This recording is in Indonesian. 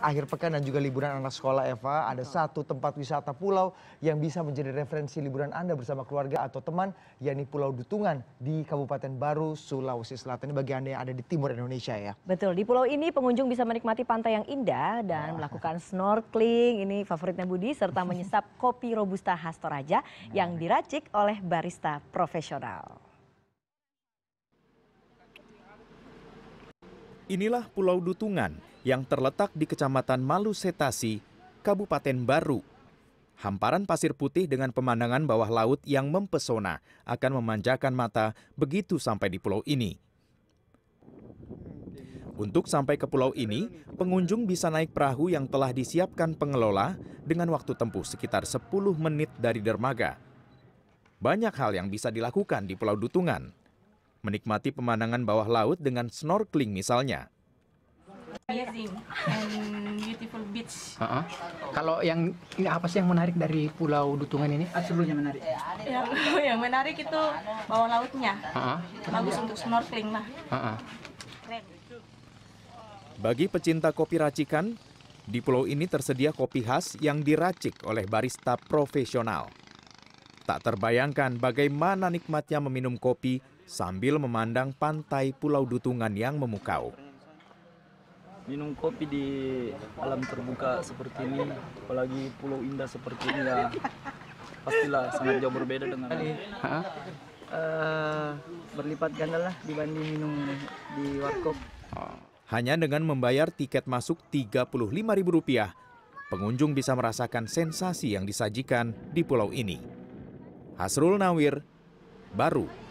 akhir pekan dan juga liburan anak sekolah eva ada satu tempat wisata pulau yang bisa menjadi referensi liburan anda bersama keluarga atau teman yakni pulau dutungan di kabupaten baru sulawesi selatan ini bagi anda yang ada di timur indonesia ya betul di pulau ini pengunjung bisa menikmati pantai yang indah dan nah. melakukan snorkeling ini favoritnya budi serta menyesap kopi robusta khas toraja nah. yang diracik oleh barista profesional Inilah Pulau Dutungan, yang terletak di Kecamatan Malu Setasi, Kabupaten Baru. Hamparan pasir putih dengan pemandangan bawah laut yang mempesona akan memanjakan mata begitu sampai di pulau ini. Untuk sampai ke pulau ini, pengunjung bisa naik perahu yang telah disiapkan pengelola dengan waktu tempuh sekitar 10 menit dari dermaga. Banyak hal yang bisa dilakukan di Pulau Dutungan. Menikmati pemandangan bawah laut dengan snorkeling misalnya amazing and beautiful beach. Uh -huh. Kalau yang ini apa sih yang menarik dari Pulau Dutungan ini? Seluruhnya menarik. Yang, yang menarik itu bawah lautnya. Uh -huh. Bagus untuk snorkeling lah. Uh -huh. Bagi pecinta kopi racikan, di pulau ini tersedia kopi khas yang diracik oleh barista profesional. Tak terbayangkan bagaimana nikmatnya meminum kopi sambil memandang pantai Pulau Dutungan yang memukau minum kopi di alam terbuka seperti ini apalagi pulau indah seperti ini ya pastilah sangat jauh berbeda dengan ini. uh, eh, berlipat ganda lah dibanding minum di warkop oh. hanya dengan membayar tiket masuk Rp35.000 pengunjung bisa merasakan sensasi yang disajikan di pulau ini Hasrul Nawir baru